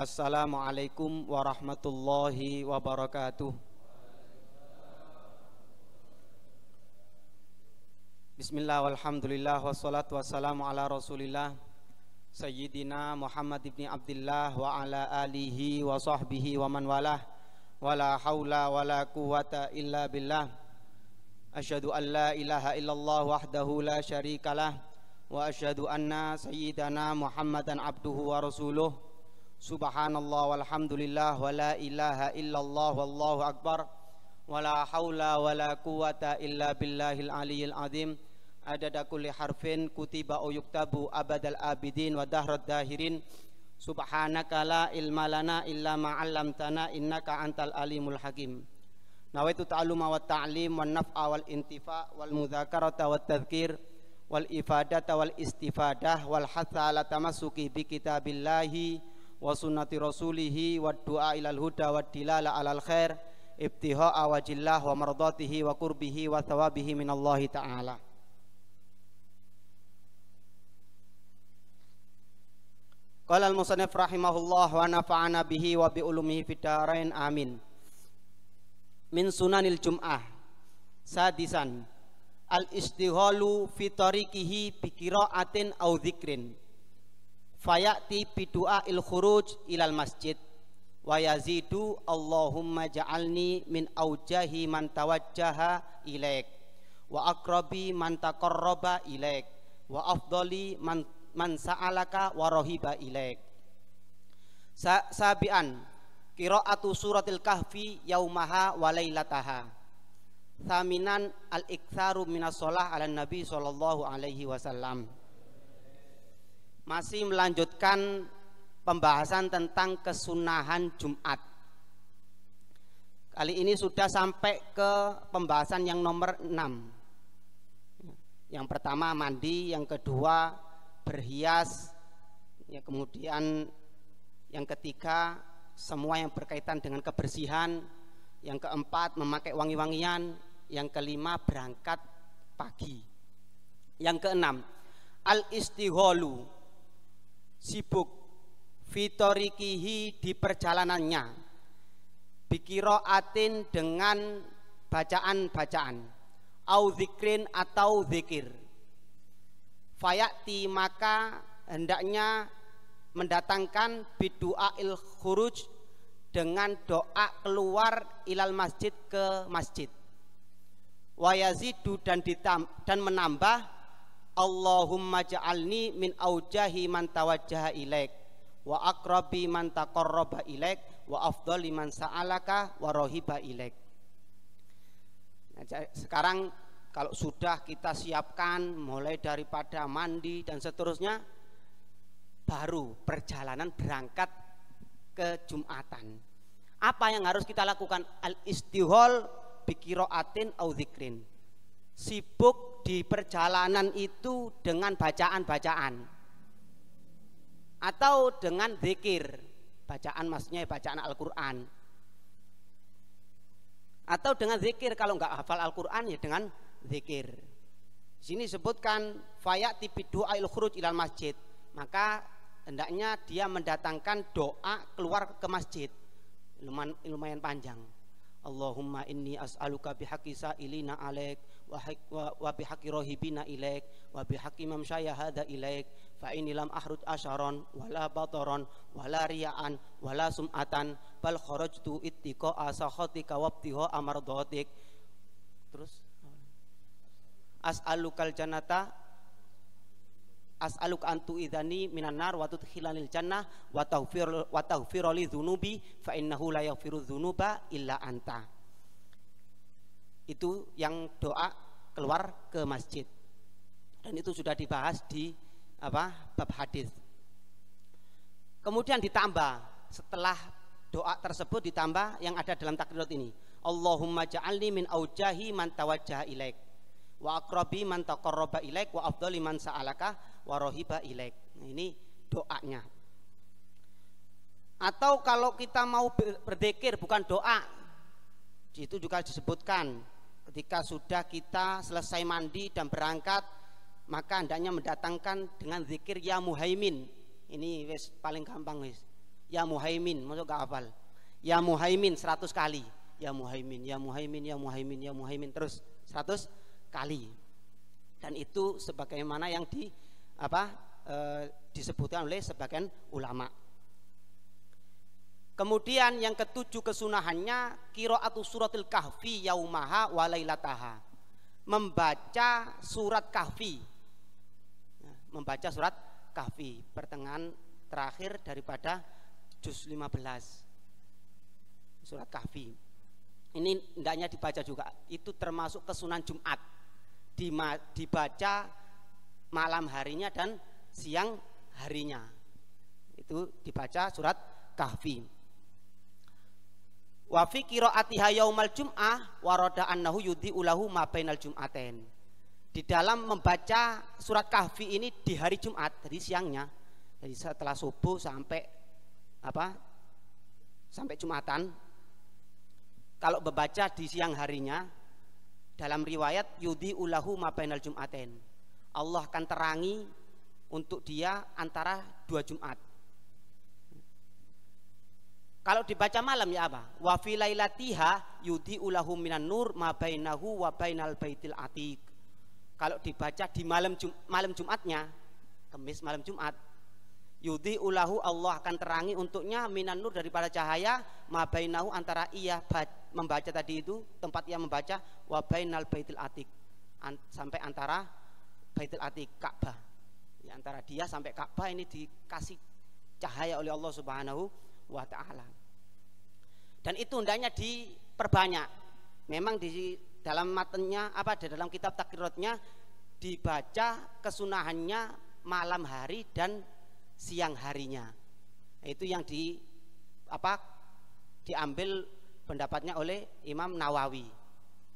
Assalamualaikum warahmatullahi wabarakatuh. Bismillah walhamdulillah wassalatu wassalamu ala rasulillah Sayyidina Muhammad ibn Abdullah wa ala alihi wa sahbihi wa man walah Wala hawla wala quwata illa billah Ashadu an la ilaha illallah wahdahu la sharika Wa ashadu anna sayyidana Muhammadan abduhu wa rasuluh Subhanallah walhamdulillah wala ilaha illallah wallahu akbar wala haula wala quwata illa billahil aliyil azim adada kulli harfin kutiba uyuktabu abadal abidin wa dahrad dahirin subhanaka la ilma lana illa innaka antal alimul hakim nawaitu ta'alluma wa ta'lim wan naf'a wal intifa wal mudzakarata wat tadhkir wal ifadata wal istifadah wal hatha ala tamassuki bi kitabillahi wa sunnati rasulihi wa du'a ilal huda wa dilala alal khair ibtiha'a wajillah wa mardatihi wa kurbihi wa thawabihi minallahi ta'ala Qala al-musannif rahimahullah wa nafa'ana bihi wa bi ulumihi fitarain amin Min sunanil jum'ah sadisan al istihalu fitarikihi tariqihi bi qira'atin fayati bidua il khuruj ilal masjid wa yazidu Allahumma ja'alni min aujahi man tawajjaha ilaik wa akrabi man taqarraba ilaik wa afdali man man sa'alaka wa rahiba ilaik Sa sabian qiraatu suratil kahfi yaumaha wa lailataha thaminan al-iktsaru minas shalah ala nabi sallallahu alaihi wasallam masih melanjutkan pembahasan tentang kesunahan Jumat. Kali ini sudah sampai ke pembahasan yang nomor 6. Yang pertama mandi, yang kedua berhias, ya kemudian yang ketiga semua yang berkaitan dengan kebersihan, yang keempat memakai wangi-wangian, yang kelima berangkat pagi. Yang keenam al-istiholu sibuk fitorikihi di perjalanannya atin dengan bacaan-bacaan au zikrin atau zikir fayati maka hendaknya mendatangkan bidua il khuruj dengan doa keluar ilal masjid ke masjid wayazidu dan ditam, dan menambah Allahumma ja'alni min aujahi man tawajjaha ilaik wa akrabi man taqarraba ilaik wa afdali man sa'alaka wa rahiba ilaik nah, sekarang kalau sudah kita siapkan mulai daripada mandi dan seterusnya baru perjalanan berangkat ke Jumatan apa yang harus kita lakukan al istihol bikiro atin au zikrin sibuk di perjalanan itu dengan bacaan-bacaan atau dengan zikir bacaan maksudnya bacaan Al-Quran atau dengan zikir kalau nggak hafal Al-Quran ya dengan zikir di sini sebutkan fayat tibidu'a doa ilkhruj ilal masjid maka hendaknya dia mendatangkan doa keluar ke masjid lumayan panjang Allahumma inni as'aluka bihaqi sa'ilina alaik wa, wa, wa bihaqi rohibina ilaik wa bihaqi mamsyaya hadha ilaik fa inilam lam ahrud asharon wala bataron wala riya'an wala sum'atan bal kharajtu ittiqa'a sakhatika wabtiha amardatik terus as'alukal janata as'aluka an tu'idhani minan nar wa tudkhilanil jannah wa taghfir wa taghfir li dzunubi fa innahu la yaghfiru dzunuba illa anta. Itu yang doa keluar ke masjid. Dan itu sudah dibahas di apa? bab hadis. Kemudian ditambah setelah doa tersebut ditambah yang ada dalam takdirat ini. Allahumma ja'alni min aujahi man tawajjaha ilaik wa akrabi man taqarraba ilaik wa afdali man sa'alaka warohiba ilaik. Ini doanya. Atau kalau kita mau berdekir bukan doa, itu juga disebutkan ketika sudah kita selesai mandi dan berangkat maka hendaknya mendatangkan dengan zikir ya muhaimin ini wis paling gampang wis ya muhaimin masuk gak hafal ya muhaimin seratus kali ya muhaimin ya muhaimin ya muhaimin ya muhaimin terus seratus kali dan itu sebagaimana yang di apa e, disebutkan oleh sebagian ulama. Kemudian yang ketujuh kesunahannya qiraatus suratil kahfi yaumaha walailataha. Membaca surat kahfi. Ya, membaca surat kahfi pertengahan terakhir daripada juz 15. Surat kahfi. Ini hendaknya dibaca juga. Itu termasuk kesunan Jumat. Dibaca malam harinya dan siang harinya. Itu dibaca surat Kahfi. Wa fi qiraatiha yaumal jum'ah warada annahu yudi ulahu ma bainal jum'atain. Di dalam membaca surat Kahfi ini di hari Jumat, dari siangnya. Jadi setelah subuh sampai apa? Sampai Jumatan. Kalau membaca di siang harinya dalam riwayat yudi ulahu ma bainal jum'atain Allah akan terangi untuk dia antara dua Jumat. Kalau dibaca malam ya apa? Wa fi yudi ulahu minan nur ma bainahu wa bainal baitil atiq. Kalau dibaca di malam Jum, malam Jumatnya, Kamis malam Jumat, yudi ulahu Allah akan terangi untuknya minan nur daripada cahaya ma bainahu antara ia membaca tadi itu tempat ia membaca wa bainal baitil atiq sampai antara Baitul Ati Ka'bah di antara dia sampai Ka'bah ini dikasih cahaya oleh Allah Subhanahu wa taala dan itu hendaknya diperbanyak memang di dalam matanya apa di dalam kitab Takdiratnya dibaca kesunahannya malam hari dan siang harinya itu yang di apa diambil pendapatnya oleh Imam Nawawi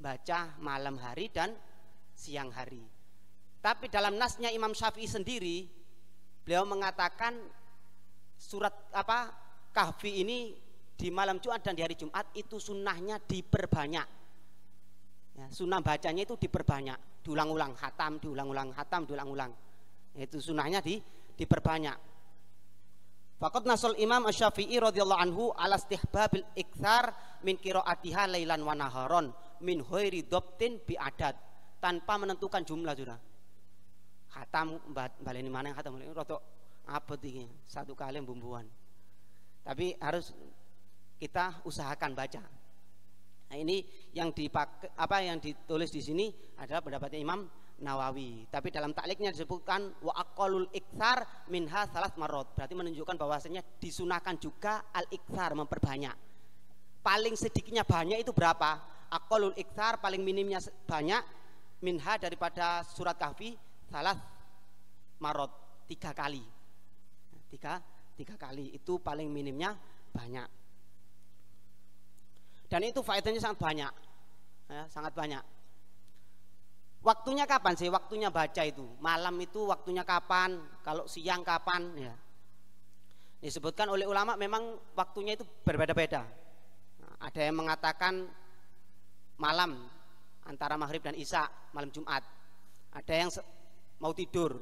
baca malam hari dan siang hari tapi dalam nasnya Imam Syafi'i sendiri beliau mengatakan surat apa kahfi ini di malam Jumat dan di hari Jumat itu sunnahnya diperbanyak. Ya, sunnah bacanya itu diperbanyak, diulang-ulang hatam, diulang-ulang hatam, diulang-ulang. Itu sunnahnya di diperbanyak. Fakat nasol Imam syafii radhiyallahu anhu ala bil ikhtar min kiro lailan wanaharon wanaharon min hoiri doptin bi adad tanpa menentukan jumlah sudah khatam baleni mana yang ini rotok apa tinggi satu kali bumbuan tapi harus kita usahakan baca nah ini yang dipakai apa yang ditulis di sini adalah pendapatnya Imam Nawawi tapi dalam takliknya disebutkan wa akolul iksar minha salat marot berarti menunjukkan bahwasanya disunahkan juga al iktar memperbanyak paling sedikitnya banyak itu berapa akolul iktar paling minimnya banyak minha daripada surat kafi salah marot tiga kali tiga tiga kali itu paling minimnya banyak dan itu faedahnya sangat banyak ya, sangat banyak waktunya kapan sih waktunya baca itu malam itu waktunya kapan kalau siang kapan ya disebutkan oleh ulama memang waktunya itu berbeda-beda ada yang mengatakan malam antara maghrib dan isya malam Jumat ada yang mau tidur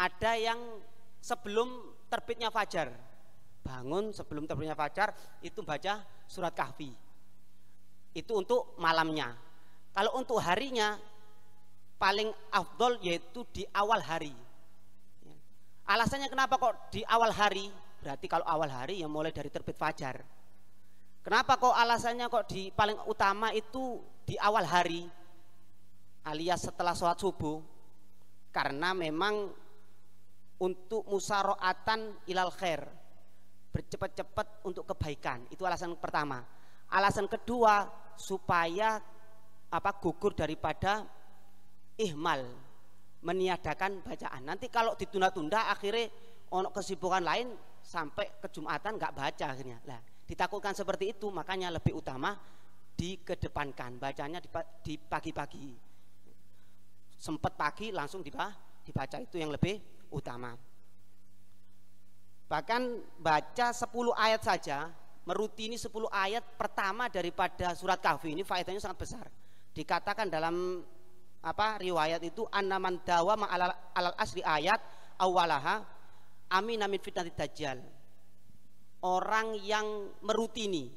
ada yang sebelum terbitnya fajar bangun sebelum terbitnya fajar itu baca surat kahfi itu untuk malamnya kalau untuk harinya paling afdol yaitu di awal hari alasannya kenapa kok di awal hari berarti kalau awal hari yang mulai dari terbit fajar kenapa kok alasannya kok di paling utama itu di awal hari alias setelah sholat subuh karena memang untuk musaroatan ilal khair bercepat-cepat untuk kebaikan itu alasan pertama alasan kedua supaya apa gugur daripada ihmal meniadakan bacaan nanti kalau ditunda-tunda akhirnya onok kesibukan lain sampai kejumatan Jumatan nggak baca akhirnya lah ditakutkan seperti itu makanya lebih utama dikedepankan bacanya di pagi-pagi sempat pagi langsung dibaca itu yang lebih utama. Bahkan baca 10 ayat saja, merutini 10 ayat pertama daripada surat kahfi ini faedahnya sangat besar. Dikatakan dalam apa riwayat itu annaman dawa ma'alal alal asri ayat awalaha amin amin fitnati dajjal. Orang yang merutini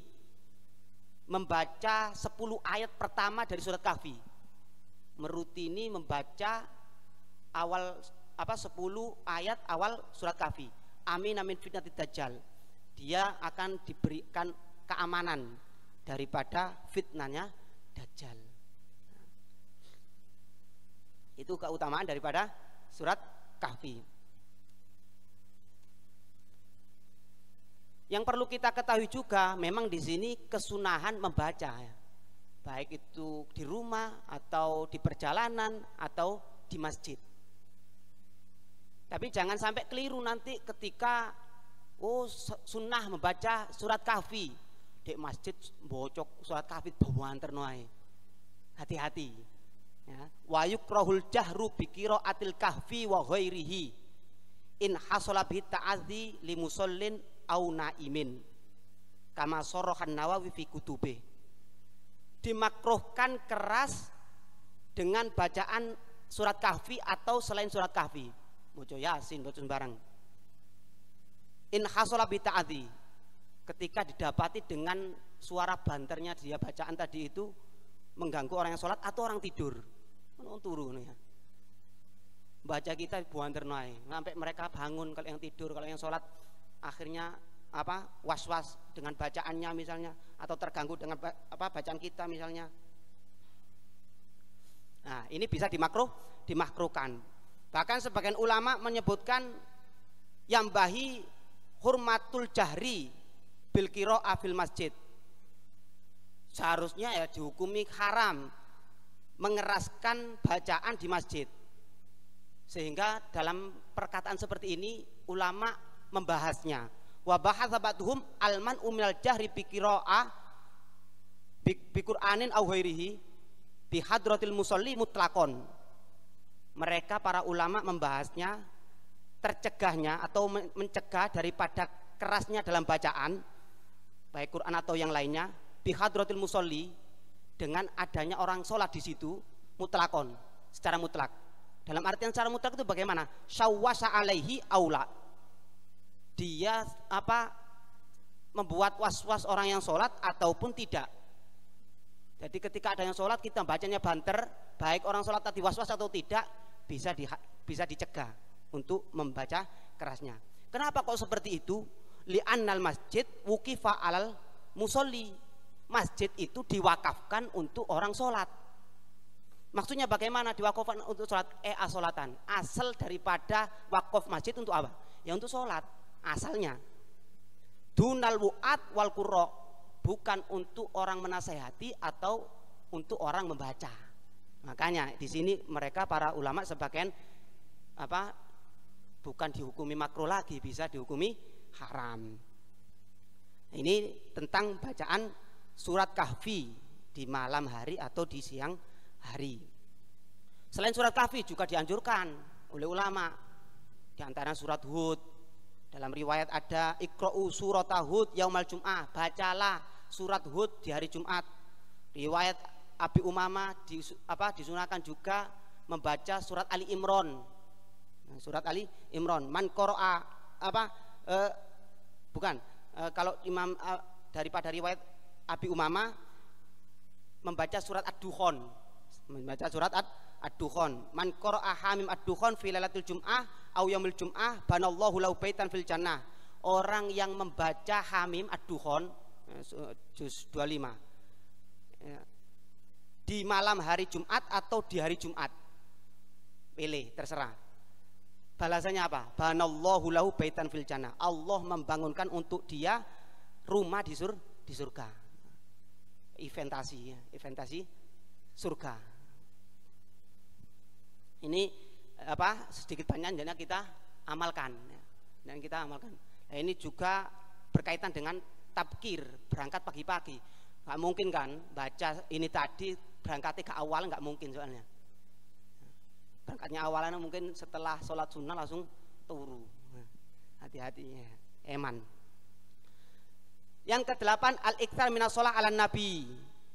membaca 10 ayat pertama dari surat kahfi merutini membaca awal apa 10 ayat awal surat kafi Amin amin fitnah dajjal. Dia akan diberikan keamanan daripada fitnahnya dajjal. Itu keutamaan daripada surat kafi Yang perlu kita ketahui juga memang di sini kesunahan membaca ya. Baik itu di rumah atau di perjalanan atau di masjid tapi jangan sampai keliru nanti ketika oh sunnah membaca surat kahfi di masjid bocok surat kahfi bawaan ternoai. Hati-hati. Ya. Wayuk rohul jahru bikiro atil kahfi wa ghairihi in hasala bi ta'adzi li au naimin. Kama sorohan Nawawi fi kutube. Dimakruhkan keras dengan bacaan surat kahfi atau selain surat kahfi Mojo yasin, mojo sembarang. In hasola bita'ati. Ketika didapati dengan suara banternya dia bacaan tadi itu mengganggu orang yang sholat atau orang tidur. Menurut kan turun ya. Baca kita buanter naik. Sampai mereka bangun kalau yang tidur, kalau yang sholat akhirnya apa was-was dengan bacaannya misalnya atau terganggu dengan apa bacaan kita misalnya Nah, ini bisa dimakruh, dimakruhkan. Bahkan sebagian ulama menyebutkan yang bahi hurmatul jahri bil kiro fil masjid. Seharusnya ya dihukumi haram mengeraskan bacaan di masjid. Sehingga dalam perkataan seperti ini ulama membahasnya. Wa bahatsa alman umil jahri bi qiraah pikur anin au ghairihi bi mutlakon mereka para ulama membahasnya tercegahnya atau mencegah daripada kerasnya dalam bacaan baik Quran atau yang lainnya Hadrotil musolli dengan adanya orang sholat di situ mutlakon secara mutlak dalam artian secara mutlak itu bagaimana syawasa alaihi aula dia apa membuat was-was orang yang sholat ataupun tidak jadi ketika ada yang sholat kita bacanya banter baik orang sholat tadi was-was atau tidak bisa di, bisa dicegah untuk membaca kerasnya. Kenapa kok seperti itu? Li annal masjid wukifa alal musolli. Masjid itu diwakafkan untuk orang sholat. Maksudnya bagaimana diwakafkan untuk sholat? Eh asolatan. Asal daripada wakaf masjid untuk apa? Ya untuk sholat. Asalnya. Dunal wu'at wal kurok. Bukan untuk orang menasehati atau untuk orang membaca Makanya di sini mereka para ulama sebagian apa bukan dihukumi makro lagi bisa dihukumi haram. Ini tentang bacaan surat kahfi di malam hari atau di siang hari. Selain surat kahfi juga dianjurkan oleh ulama di antara surat Hud dalam riwayat ada ikra'u surat Hud yaumal jum'ah bacalah surat Hud di hari Jumat riwayat Abi Umama di, apa, disunahkan juga membaca surat Ali Imron nah, surat Ali Imron man koroa apa e, bukan e, kalau imam e, daripada riwayat Abi Umama membaca surat Ad-Dukhon membaca surat Ad-Dukhon man koroa hamim Ad-Dukhon fi lailatul jum'ah au jum'ah banallahu lahu baitan fil jannah orang yang membaca hamim Ad-Dukhon juz 25 di malam hari Jumat atau di hari Jumat pilih terserah balasannya apa banallahu lahu baitan fil jannah Allah membangunkan untuk dia rumah di sur di surga inventasi ya, inventasi surga ini apa sedikit banyak jadinya kita amalkan dan kita amalkan nah, ini juga berkaitan dengan tabkir berangkat pagi-pagi nggak mungkin kan baca ini tadi berangkatnya ke awal nggak mungkin soalnya berangkatnya awalnya mungkin setelah sholat sunnah langsung turu hati-hati eman yang kedelapan al-iktar minas sholat ala nabi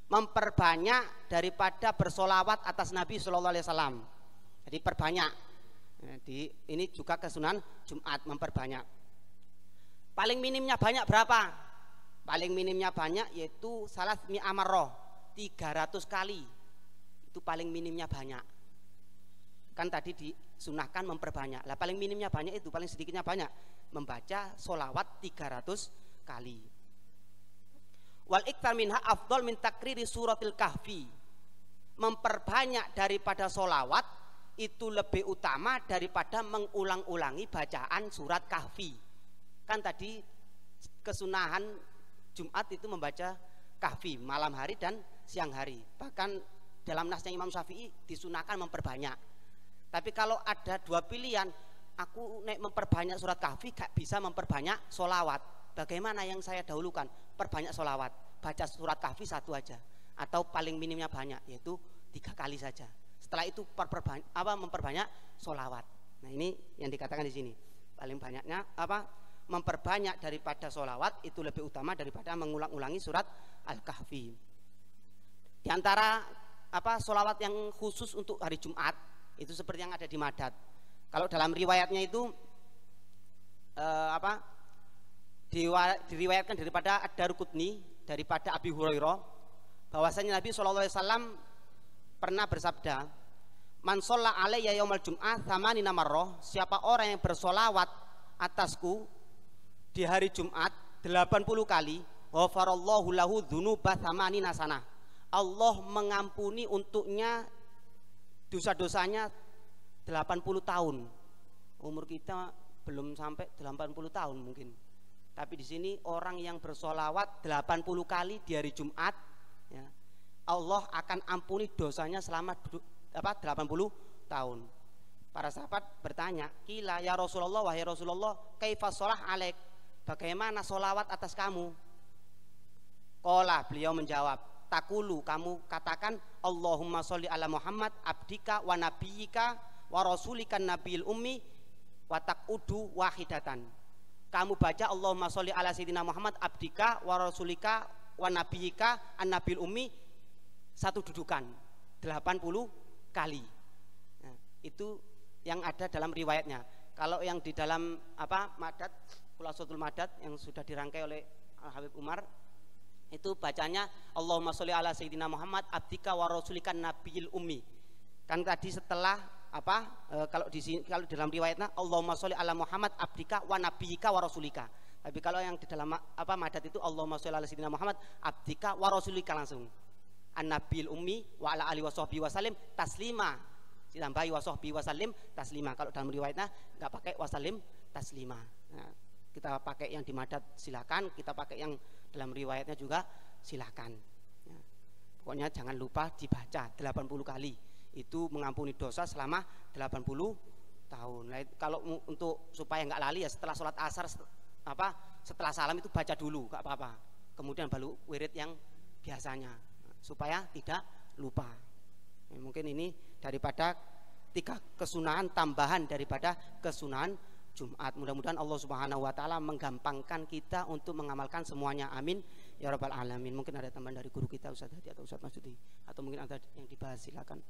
memperbanyak daripada bersolawat atas Nabi sallallahu Alaihi Wasallam. Jadi perbanyak. Jadi ini juga kesunan Jumat memperbanyak. Paling minimnya banyak berapa? Paling minimnya banyak yaitu salat mi amarroh 300 kali itu paling minimnya banyak kan tadi disunahkan memperbanyak lah paling minimnya banyak itu paling sedikitnya banyak membaca solawat 300 kali wal ikhtar minha afdol min takriri suratil kahfi memperbanyak daripada solawat itu lebih utama daripada mengulang-ulangi bacaan surat kahfi kan tadi kesunahan Jumat itu membaca kahfi malam hari dan siang hari. Bahkan dalam nasnya Imam Syafi'i disunahkan memperbanyak. Tapi kalau ada dua pilihan, aku naik memperbanyak surat kahfi gak bisa memperbanyak solawat. Bagaimana yang saya dahulukan? Perbanyak solawat, baca surat kahfi satu aja, atau paling minimnya banyak, yaitu tiga kali saja. Setelah itu apa memperbanyak solawat. Nah ini yang dikatakan di sini paling banyaknya apa memperbanyak daripada solawat itu lebih utama daripada mengulang-ulangi surat Al-Kahfi. Di antara apa solawat yang khusus untuk hari Jumat itu seperti yang ada di Madat. Kalau dalam riwayatnya itu eh, apa diriwayatkan daripada Ad-Darukutni daripada Abi Hurairah bahwasanya Nabi Shallallahu Alaihi Wasallam pernah bersabda Man sholla alaiya yaumal jum'ah nama roh Siapa orang yang bersolawat atasku di hari Jumat 80 kali Ghafarallahu lahu dhunubah thamani nasanah Allah mengampuni untuknya dosa-dosanya 80 tahun. Umur kita belum sampai 80 tahun mungkin. Tapi di sini orang yang bersolawat 80 kali di hari Jumat, ya, Allah akan ampuni dosanya selama apa, 80 tahun. Para sahabat bertanya, kila ya Rasulullah, wahai Rasulullah, kaifah sholah Bagaimana solawat atas kamu? Kola, beliau menjawab, takulu kamu katakan Allahumma sholli ala Muhammad abdika wa nabiyika wa rasulika nabiyil ummi wa taqudu wahidatan kamu baca Allahumma sholli ala sayyidina Muhammad abdika wa rasulika wa nabiyika an nabiyil ummi satu dudukan 80 kali nah, itu yang ada dalam riwayatnya kalau yang di dalam apa madat Kulasutul madat yang sudah dirangkai oleh Habib Umar itu bacanya Allahumma sholli ala sayyidina Muhammad abdika wa rasulika nabiyil ummi kan tadi setelah apa e, kalau di sini kalau dalam riwayatnya Allahumma sholli ala Muhammad abdika wa nabiyika wa rasulika tapi kalau yang di dalam apa madat itu Allahumma sholli ala sayyidina Muhammad abdika wa rasulika langsung an nabiyil ummi wa ala ali wa sahbihi wasallim taslima ditambahi wa sahbihi wasallim taslima kalau dalam riwayatnya nggak pakai wasallim taslima nah, kita pakai yang di madat silakan kita pakai yang dalam riwayatnya juga silahkan ya. pokoknya jangan lupa dibaca 80 kali itu mengampuni dosa selama 80 tahun nah, kalau untuk supaya nggak lali ya setelah sholat asar apa setelah salam itu baca dulu nggak apa-apa kemudian baru wirid yang biasanya supaya tidak lupa ya, mungkin ini daripada tiga kesunahan tambahan daripada kesunahan Jumat. Mudah-mudahan Allah Subhanahu wa taala menggampangkan kita untuk mengamalkan semuanya. Amin ya rabbal alamin. Mungkin ada teman dari guru kita Ustaz Hadi atau Ustaz Masudi atau mungkin ada yang dibahas silakan.